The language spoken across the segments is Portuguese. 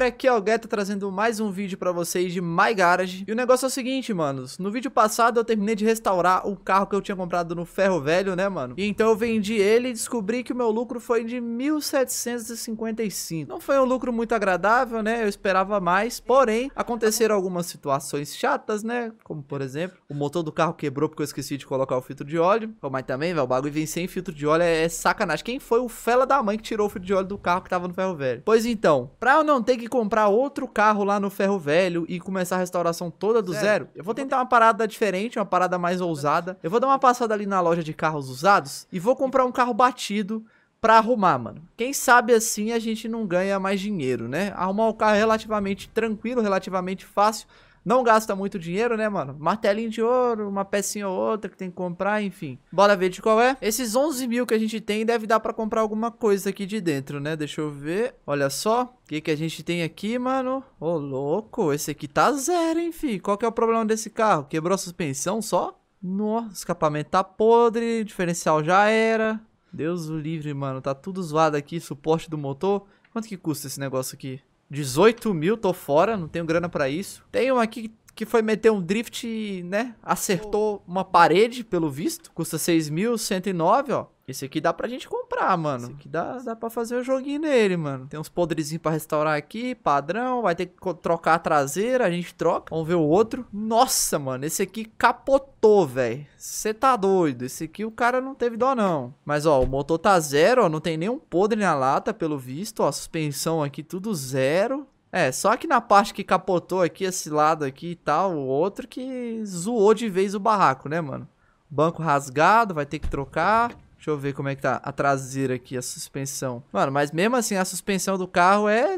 galera, aqui é o Gueto trazendo mais um vídeo pra vocês de My Garage E o negócio é o seguinte, manos No vídeo passado eu terminei de restaurar o carro que eu tinha comprado no ferro velho, né, mano E então eu vendi ele e descobri que o meu lucro foi de 1.755 Não foi um lucro muito agradável, né, eu esperava mais Porém, aconteceram algumas situações chatas, né Como, por exemplo, o motor do carro quebrou porque eu esqueci de colocar o filtro de óleo Mas também, velho, o bagulho vem sem filtro de óleo é, é sacanagem Quem foi o fela da mãe que tirou o filtro de óleo do carro que tava no ferro velho? Pois então, pra eu não ter que comprar outro carro lá no ferro velho e começar a restauração toda do zero, eu vou tentar uma parada diferente, uma parada mais ousada. Eu vou dar uma passada ali na loja de carros usados e vou comprar um carro batido para arrumar, mano. Quem sabe assim a gente não ganha mais dinheiro, né? Arrumar o carro é relativamente tranquilo, relativamente fácil. Não gasta muito dinheiro, né, mano? Martelinho de ouro, uma pecinha ou outra que tem que comprar, enfim. Bora ver de qual é. Esses 11 mil que a gente tem deve dar pra comprar alguma coisa aqui de dentro, né? Deixa eu ver. Olha só. O que, que a gente tem aqui, mano? Ô, oh, louco. Esse aqui tá zero, hein, fi. Qual que é o problema desse carro? Quebrou a suspensão só? Nossa, escapamento tá podre. Diferencial já era. Deus o livre, mano. Tá tudo zoado aqui. Suporte do motor. Quanto que custa esse negócio aqui? 18 mil, tô fora, não tenho grana para isso. Tem uma aqui que foi meter um drift, né? Acertou uma parede, pelo visto. Custa 6.109, ó. Esse aqui dá pra gente comprar, mano. Esse aqui dá, dá pra fazer o um joguinho nele, mano. Tem uns podrezinhos pra restaurar aqui, padrão. Vai ter que trocar a traseira, a gente troca. Vamos ver o outro. Nossa, mano, esse aqui capotou, velho. Você tá doido. Esse aqui o cara não teve dó, não. Mas, ó, o motor tá zero, ó. Não tem nenhum podre na lata, pelo visto. Ó, suspensão aqui tudo zero. É, só que na parte que capotou aqui, esse lado aqui e tal, o outro que zoou de vez o barraco, né, mano? Banco rasgado, vai ter que trocar. Deixa eu ver como é que tá a traseira aqui, a suspensão. Mano, mas mesmo assim, a suspensão do carro é...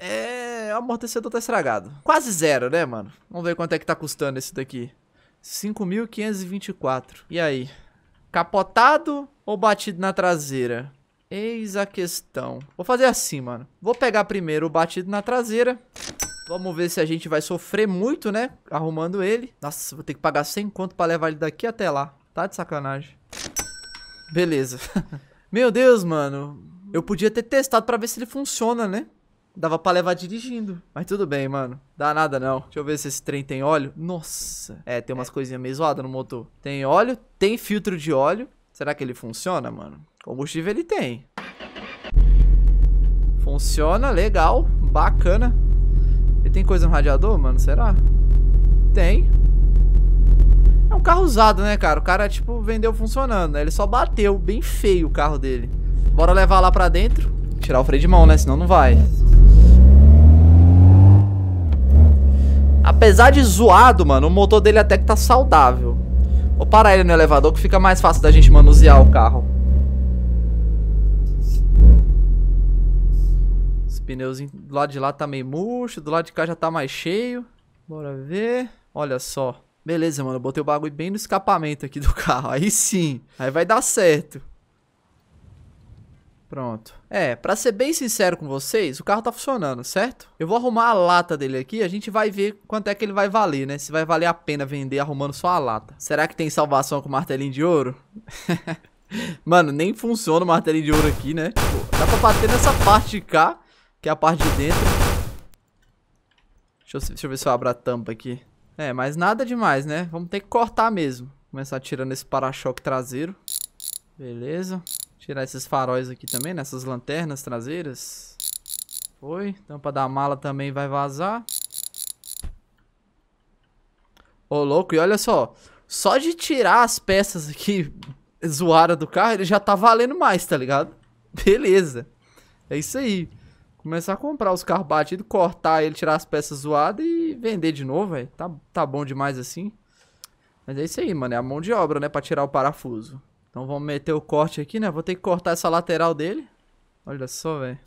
É... O amortecedor tá estragado. Quase zero, né, mano? Vamos ver quanto é que tá custando esse daqui. 5.524. E aí? Capotado ou batido na traseira? Eis a questão. Vou fazer assim, mano. Vou pegar primeiro o batido na traseira. Vamos ver se a gente vai sofrer muito, né? Arrumando ele. Nossa, vou ter que pagar 100 conto pra levar ele daqui até lá. Tá de sacanagem. Beleza. Meu Deus, mano. Eu podia ter testado pra ver se ele funciona, né? Dava pra levar dirigindo. Mas tudo bem, mano. Dá nada não. Deixa eu ver se esse trem tem óleo. Nossa. É, tem umas coisinhas meio zoadas no motor. Tem óleo, tem filtro de óleo. Será que ele funciona, mano? Combustível ele tem. Funciona, legal, bacana. Ele tem coisa no radiador, mano? Será? Tem. É um carro usado, né, cara? O cara, tipo, vendeu funcionando, né? Ele só bateu bem feio o carro dele. Bora levar lá pra dentro. Tirar o freio de mão, né? Senão não vai. Apesar de zoado, mano, o motor dele até que tá saudável. Vou parar ele no elevador que fica mais fácil da gente manusear o carro. pneuzinho do lado de lá tá meio murcho, do lado de cá já tá mais cheio. Bora ver. Olha só. Beleza, mano, botei o bagulho bem no escapamento aqui do carro. Aí sim, aí vai dar certo. Pronto. É, pra ser bem sincero com vocês, o carro tá funcionando, certo? Eu vou arrumar a lata dele aqui, a gente vai ver quanto é que ele vai valer, né? Se vai valer a pena vender arrumando só a lata. Será que tem salvação com martelinho de ouro? Mano, nem funciona o martelinho de ouro aqui, né? Pô, dá pra bater nessa parte de cá que é a parte de dentro. Deixa eu, deixa eu ver se eu abro a tampa aqui. É, mas nada demais, né? Vamos ter que cortar mesmo. Começar tirando esse para-choque traseiro. Beleza. Tirar esses faróis aqui também, nessas né? lanternas traseiras. Foi. Tampa da mala também vai vazar. Ô, louco, e olha só. Só de tirar as peças aqui zoadas do carro, ele já tá valendo mais, tá ligado? Beleza. É isso aí. Começar a comprar os carros batidos, cortar ele, tirar as peças zoadas e vender de novo, velho. Tá, tá bom demais assim. Mas é isso aí, mano. É a mão de obra, né? Pra tirar o parafuso. Então vamos meter o corte aqui, né? Vou ter que cortar essa lateral dele. Olha só, velho.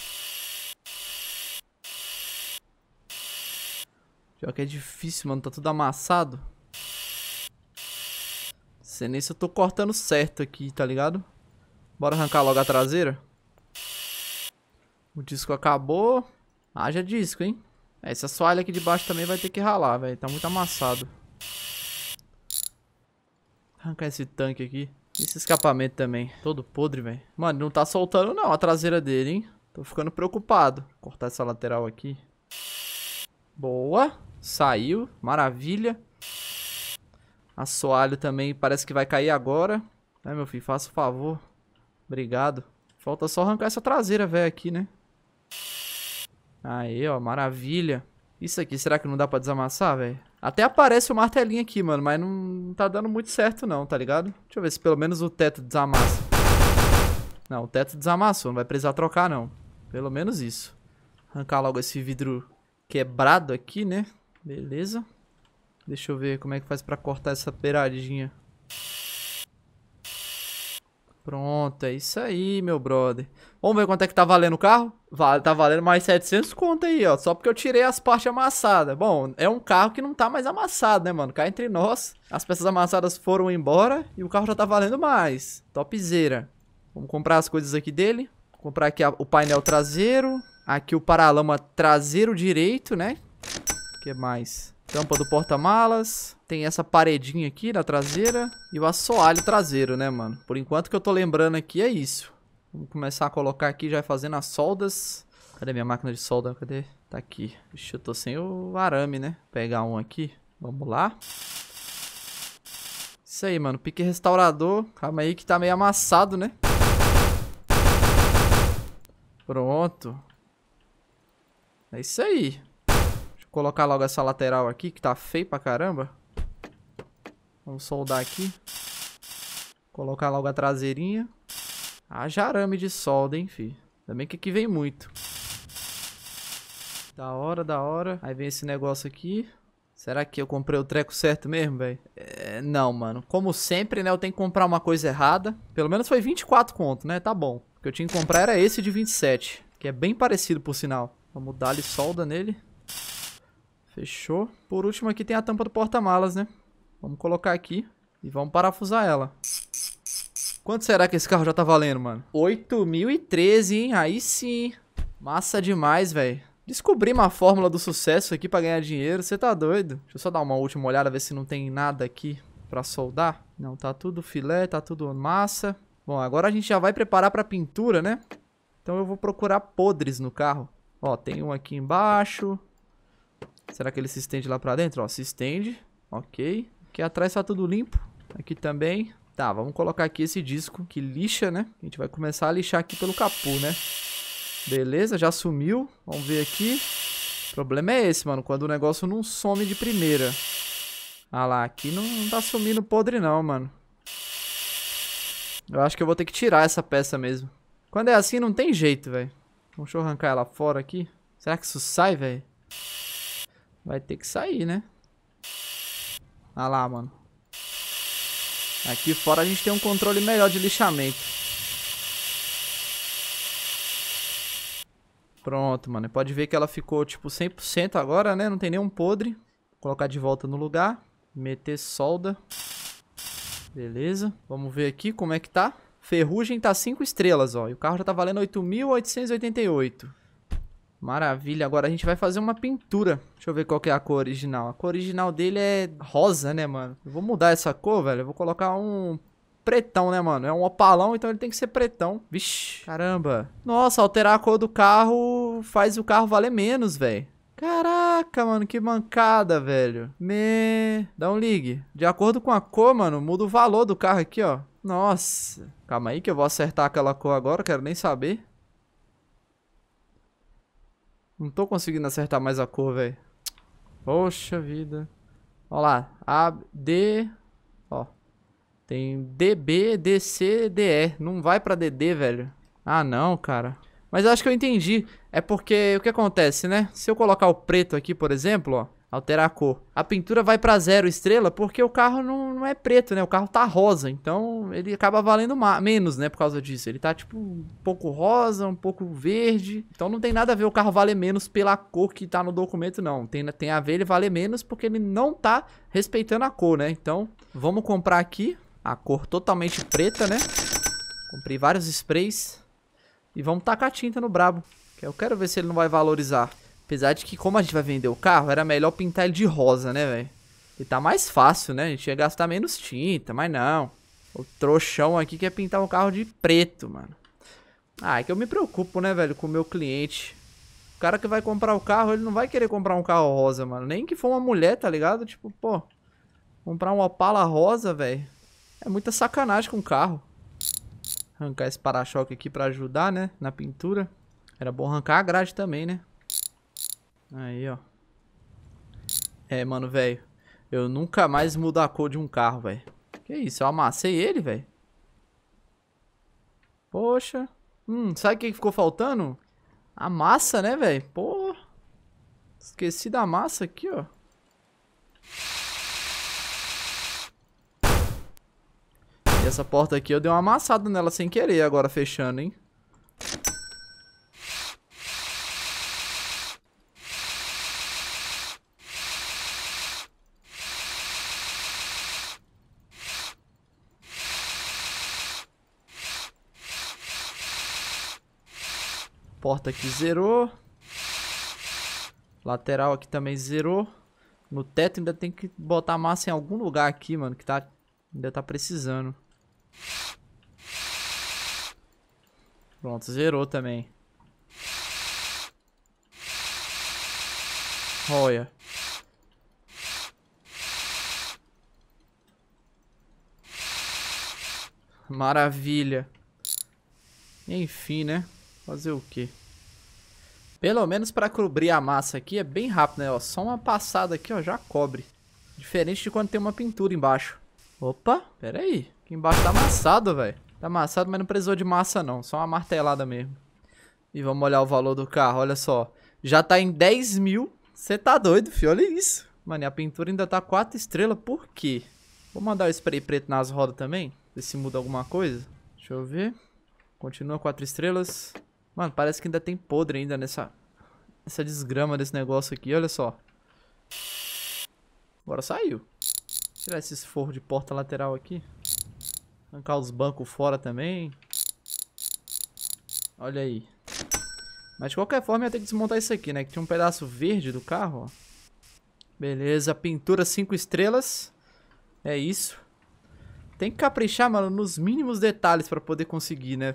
Pior que é difícil, mano. Tá tudo amassado. Não sei nem se eu tô cortando certo aqui, tá ligado? Bora arrancar logo a traseira. O disco acabou. Haja disco, hein? Essa soalha aqui de baixo também vai ter que ralar, velho. Tá muito amassado. Arrancar esse tanque aqui. Esse escapamento também. Todo podre, velho. Mano, não tá soltando não a traseira dele, hein? Tô ficando preocupado. Cortar essa lateral aqui. Boa. Saiu. Maravilha. Assoalho também parece que vai cair agora. É, meu filho, faça o favor. Obrigado. Falta só arrancar essa traseira, velho, aqui, né? Aí, ó, maravilha. Isso aqui, será que não dá pra desamassar, velho? Até aparece o martelinho aqui, mano, mas não tá dando muito certo não, tá ligado? Deixa eu ver se pelo menos o teto desamassa. Não, o teto desamassou, não vai precisar trocar não. Pelo menos isso. Arrancar logo esse vidro quebrado aqui, né? Beleza. Deixa eu ver como é que faz pra cortar essa peradinha. Pronto, é isso aí, meu brother. Vamos ver quanto é que tá valendo o carro? Vale, tá valendo mais 700 conto aí, ó. Só porque eu tirei as partes amassadas. Bom, é um carro que não tá mais amassado, né, mano? Cá entre nós, as peças amassadas foram embora e o carro já tá valendo mais. Topzera. Vamos comprar as coisas aqui dele. Vou comprar aqui a, o painel traseiro. Aqui o paralama traseiro direito, né? O que mais? Tampa do porta-malas. Tem essa paredinha aqui na traseira. E o assoalho traseiro, né, mano? Por enquanto que eu tô lembrando aqui é isso. Vamos começar a colocar aqui, já fazendo as soldas. Cadê minha máquina de solda? Cadê? Tá aqui. Ixi, eu tô sem o arame, né? Vou pegar um aqui. Vamos lá. Isso aí, mano. Pique restaurador. Calma aí que tá meio amassado, né? Pronto. É isso aí. Colocar logo essa lateral aqui, que tá feio pra caramba. Vamos soldar aqui. Colocar logo a traseirinha. Ah, jarame de solda, hein, fi. Também que aqui vem muito. Da hora, da hora. Aí vem esse negócio aqui. Será que eu comprei o treco certo mesmo, velho? É, não, mano. Como sempre, né? Eu tenho que comprar uma coisa errada. Pelo menos foi 24 conto, né? Tá bom. O que eu tinha que comprar era esse de 27. Que é bem parecido, por sinal. Vamos dar-lhe solda nele. Fechou. Por último aqui tem a tampa do porta-malas, né? Vamos colocar aqui e vamos parafusar ela. Quanto será que esse carro já tá valendo, mano? 8.013, hein? Aí sim. Massa demais, velho. Descobri uma fórmula do sucesso aqui pra ganhar dinheiro. Você tá doido? Deixa eu só dar uma última olhada, ver se não tem nada aqui pra soldar. Não, tá tudo filé, tá tudo massa. Bom, agora a gente já vai preparar pra pintura, né? Então eu vou procurar podres no carro. Ó, tem um aqui embaixo. Será que ele se estende lá pra dentro? Ó, se estende. Ok. Aqui atrás tá tudo limpo. Tá aqui também. Tá, vamos colocar aqui esse disco que lixa, né? A gente vai começar a lixar aqui pelo capô, né? Beleza, já sumiu. Vamos ver aqui. O problema é esse, mano. Quando o negócio não some de primeira. Ah lá, aqui não, não tá sumindo podre não, mano. Eu acho que eu vou ter que tirar essa peça mesmo. Quando é assim, não tem jeito, velho. Deixa eu arrancar ela fora aqui. Será que isso sai, velho? Vai ter que sair, né? Ah lá, mano. Aqui fora a gente tem um controle melhor de lixamento. Pronto, mano. Pode ver que ela ficou, tipo, 100% agora, né? Não tem nenhum podre. Vou colocar de volta no lugar. Meter solda. Beleza. Vamos ver aqui como é que tá. Ferrugem tá 5 estrelas, ó. E o carro já tá valendo 8.888. Maravilha, agora a gente vai fazer uma pintura. Deixa eu ver qual que é a cor original. A cor original dele é rosa, né, mano? Eu vou mudar essa cor, velho. Eu vou colocar um pretão, né, mano? É um opalão, então ele tem que ser pretão. Vixe, caramba. Nossa, alterar a cor do carro faz o carro valer menos, velho. Caraca, mano, que mancada, velho. Me... Dá um ligue. De acordo com a cor, mano, muda o valor do carro aqui, ó. Nossa. Calma aí que eu vou acertar aquela cor agora, quero nem saber. Não tô conseguindo acertar mais a cor, velho. Poxa vida. Ó lá. A, D... Ó. Tem D, D, B, C, D, E. Não vai pra D, velho. Ah, não, cara. Mas eu acho que eu entendi. É porque o que acontece, né? Se eu colocar o preto aqui, por exemplo, ó alterar a cor. A pintura vai para zero estrela porque o carro não, não é preto, né? O carro tá rosa, então ele acaba valendo menos, né? Por causa disso. Ele tá tipo um pouco rosa, um pouco verde. Então não tem nada a ver o carro valer menos pela cor que tá no documento, não. Tem, tem a ver ele valer menos porque ele não tá respeitando a cor, né? Então vamos comprar aqui a cor totalmente preta, né? Comprei vários sprays. E vamos tacar tinta no brabo. Que eu quero ver se ele não vai valorizar. Apesar de que, como a gente vai vender o carro, era melhor pintar ele de rosa, né, velho? E tá mais fácil, né? A gente ia gastar menos tinta, mas não. O trouxão aqui quer pintar um carro de preto, mano. Ah, é que eu me preocupo, né, velho, com o meu cliente. O cara que vai comprar o carro, ele não vai querer comprar um carro rosa, mano. Nem que for uma mulher, tá ligado? Tipo, pô, comprar um Opala rosa, velho, é muita sacanagem com o carro. Arrancar esse para-choque aqui pra ajudar, né, na pintura. Era bom arrancar a grade também, né? Aí, ó. É, mano, velho. Eu nunca mais mudo a cor de um carro, velho. Que isso, eu amassei ele, velho. Poxa. Hum, sabe o que ficou faltando? A massa, né, velho? Pô. Esqueci da massa aqui, ó. E essa porta aqui eu dei uma amassada nela sem querer agora fechando, hein? Porta aqui zerou. Lateral aqui também zerou. No teto ainda tem que botar massa em algum lugar aqui, mano, que tá, ainda tá precisando. Pronto, zerou também. Olha. Maravilha. Enfim, né? Fazer o quê? Pelo menos para cobrir a massa aqui é bem rápido, né? Ó, só uma passada aqui, ó, já cobre. Diferente de quando tem uma pintura embaixo. Opa, pera aí. Aqui embaixo tá amassado, velho. Tá amassado, mas não precisou de massa não. Só uma martelada mesmo. E vamos olhar o valor do carro, olha só. Já tá em 10 mil. Você tá doido, filho? Olha isso. Mano, a pintura ainda tá 4 estrelas. Por quê? Vou mandar o spray preto nas rodas também. Ver se muda alguma coisa. Deixa eu ver. Continua 4 estrelas. Mano, parece que ainda tem podre ainda nessa... Essa desgrama desse negócio aqui, olha só. Agora saiu. Tirar esse forros de porta lateral aqui. Arrancar os bancos fora também. Olha aí. Mas de qualquer forma ia ter que desmontar isso aqui, né? Que tinha um pedaço verde do carro, ó. Beleza, pintura 5 estrelas. É isso. Tem que caprichar, mano, nos mínimos detalhes pra poder conseguir, né?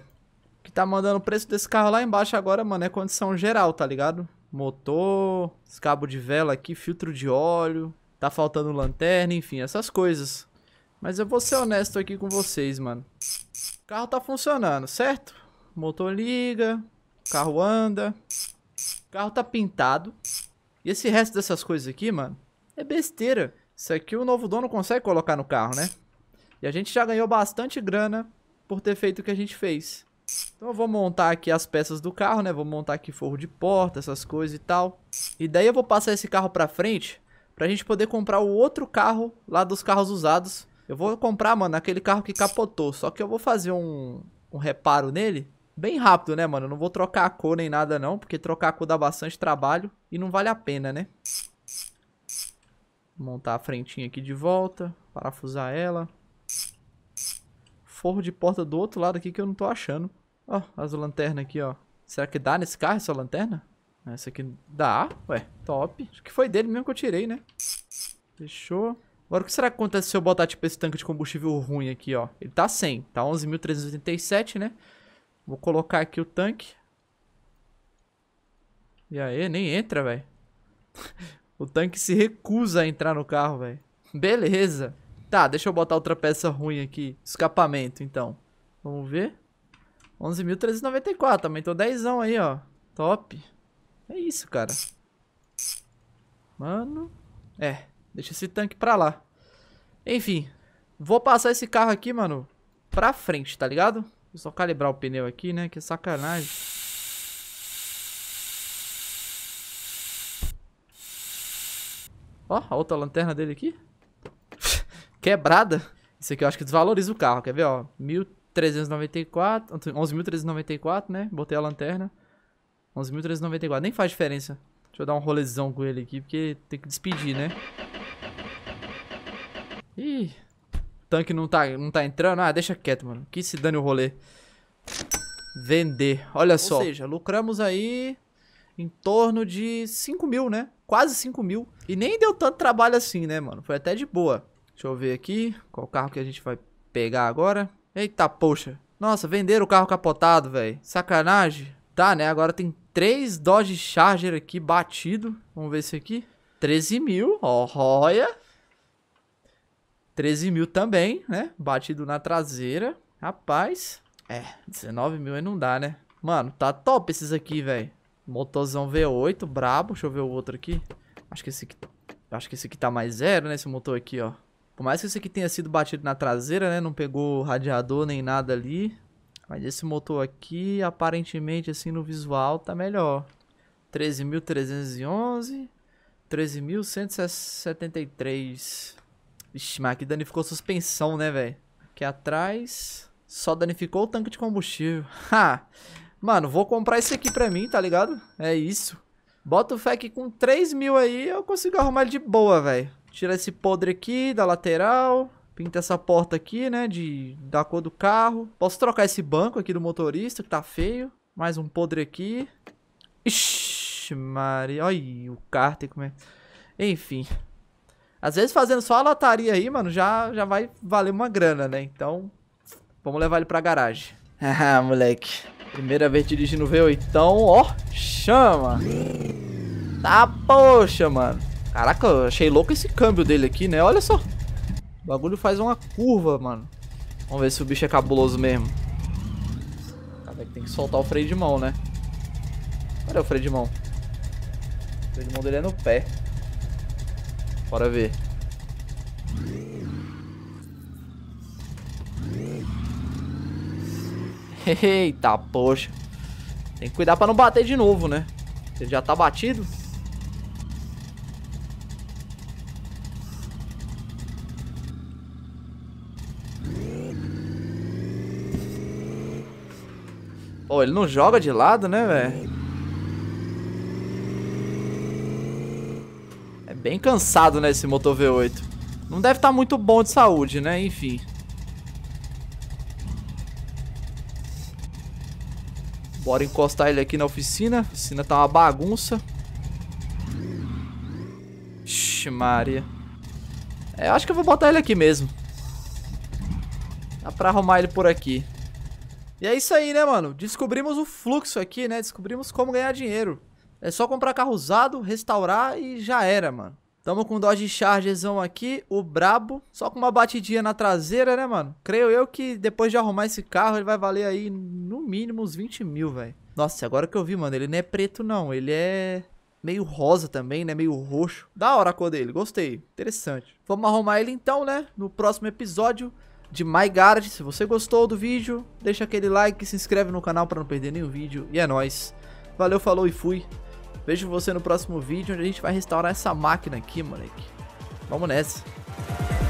que tá mandando o preço desse carro lá embaixo agora, mano, é condição geral, tá ligado? Motor, cabo de vela aqui, filtro de óleo, tá faltando lanterna, enfim, essas coisas. Mas eu vou ser honesto aqui com vocês, mano. O carro tá funcionando, certo? Motor liga, carro anda, carro tá pintado. E esse resto dessas coisas aqui, mano, é besteira. Isso aqui o novo dono consegue colocar no carro, né? E a gente já ganhou bastante grana por ter feito o que a gente fez. Então eu vou montar aqui as peças do carro, né? Vou montar aqui forro de porta, essas coisas e tal. E daí eu vou passar esse carro pra frente pra gente poder comprar o outro carro lá dos carros usados. Eu vou comprar, mano, aquele carro que capotou. Só que eu vou fazer um, um reparo nele bem rápido, né, mano? Eu não vou trocar a cor nem nada não, porque trocar a cor dá bastante trabalho e não vale a pena, né? Montar a frentinha aqui de volta, parafusar ela forro de porta do outro lado aqui que eu não tô achando. Ó, as lanternas aqui, ó. Será que dá nesse carro essa lanterna? Essa aqui dá. Ué, top. Acho que foi dele mesmo que eu tirei, né? Fechou. Agora, o que será que acontece se eu botar, tipo, esse tanque de combustível ruim aqui, ó? Ele tá 100. Tá 11.387, né? Vou colocar aqui o tanque. E aí, nem entra, velho. o tanque se recusa a entrar no carro, velho. Beleza. Tá, deixa eu botar outra peça ruim aqui. Escapamento, então. Vamos ver. 11.394, aumentou 10 aí, ó. Top. É isso, cara. Mano. É, deixa esse tanque pra lá. Enfim, vou passar esse carro aqui, mano, pra frente, tá ligado? Vou só calibrar o pneu aqui, né, que é sacanagem. Ó, a outra lanterna dele aqui quebrada. Isso aqui eu acho que desvaloriza o carro, quer ver, ó? 1394, 11.394, né? Botei a lanterna. 11.394, nem faz diferença. Deixa eu dar um rolezão com ele aqui, porque tem que despedir, né? Ih, o tanque não tá, não tá entrando. Ah, deixa quieto, mano. Que se dane o rolê. Vender, olha Ou só. Ou seja, lucramos aí em torno de 5 mil, né? Quase 5 mil. E nem deu tanto trabalho assim, né, mano? Foi até de boa. Deixa eu ver aqui. Qual carro que a gente vai pegar agora? Eita, poxa. Nossa, venderam o carro capotado, velho. Sacanagem. Tá, né? Agora tem três Dodge Charger aqui batido. Vamos ver esse aqui. 13 mil. Oh, olha. 13 mil também, né? Batido na traseira. Rapaz. É, 19 mil aí não dá, né? Mano, tá top esses aqui, velho. Motorzão V8, brabo. Deixa eu ver o outro aqui. Acho que esse aqui... Acho que esse aqui tá mais zero, né? Esse motor aqui, ó. Por mais que esse aqui tenha sido batido na traseira, né? Não pegou radiador nem nada ali. Mas esse motor aqui, aparentemente, assim, no visual, tá melhor. 13.311. 13.173. Vixe, mas aqui danificou suspensão, né, velho? Aqui atrás... Só danificou o tanque de combustível. Ha! Mano, vou comprar esse aqui pra mim, tá ligado? É isso. Bota o fé que com 3 mil aí eu consigo arrumar ele de boa, velho. Tirar esse podre aqui da lateral. Pinta essa porta aqui, né, de, da cor do carro. Posso trocar esse banco aqui do motorista, que tá feio. Mais um podre aqui. Ixi, Maria. Olha o cárter como é. Enfim. Às vezes fazendo só a lataria aí, mano, já, já vai valer uma grana, né? Então, vamos levar ele pra garagem. ah, moleque. Primeira vez dirigindo o V8, então, ó, chama. Tá, poxa, mano. Caraca, eu achei louco esse câmbio dele aqui, né? Olha só. O bagulho faz uma curva, mano. Vamos ver se o bicho é cabuloso mesmo. Cara, é tem que soltar o freio de mão, né? Olha o freio de mão? O freio de mão dele é no pé. Bora ver. Eita, poxa. Tem que cuidar pra não bater de novo, né? Ele já tá batido. oh, ele não joga de lado, né, velho? É bem cansado, né, esse motor V8. Não deve estar tá muito bom de saúde, né? Enfim. Bora encostar ele aqui na oficina. A oficina tá uma bagunça. Ixi, Maria. É, acho que eu vou botar ele aqui mesmo. Dá pra arrumar ele por aqui. E é isso aí, né, mano? Descobrimos o fluxo aqui, né? Descobrimos como ganhar dinheiro. É só comprar carro usado, restaurar e já era, mano. Tamo com o Dodge Chargerzão aqui, o brabo, só com uma batidinha na traseira, né, mano? Creio eu que depois de arrumar esse carro, ele vai valer aí no mínimo uns 20 mil, velho. Nossa, agora que eu vi, mano, ele não é preto não, ele é meio rosa também, né, meio roxo. Da hora a cor dele, gostei, interessante. Vamos arrumar ele então, né, no próximo episódio de My Garage. Se você gostou do vídeo, deixa aquele like, se inscreve no canal para não perder nenhum vídeo. E é nóis. Valeu, falou e fui. Vejo você no próximo vídeo, onde a gente vai restaurar essa máquina aqui, moleque. Vamos nessa.